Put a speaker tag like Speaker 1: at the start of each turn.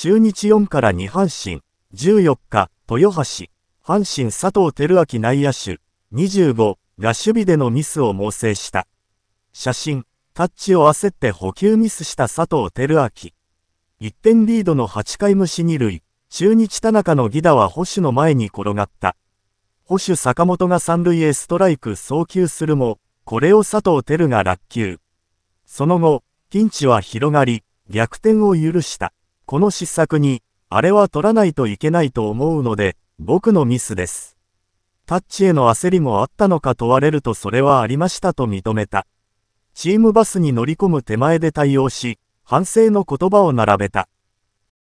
Speaker 1: 中日4から2阪神、14日、豊橋、阪神佐藤輝明内野手、25が守備でのミスを猛省した。写真、タッチを焦って補給ミスした佐藤輝明。1点リードの8回無視2塁、中日田中の犠打は保守の前に転がった。保守坂本が3塁へストライク送球するも、これを佐藤輝が落球。その後、ピンチは広がり、逆転を許した。この失策に、あれは取らないといけないと思うので、僕のミスです。タッチへの焦りもあったのか問われるとそれはありましたと認めた。チームバスに乗り込む手前で対応し、反省の言葉を並べた。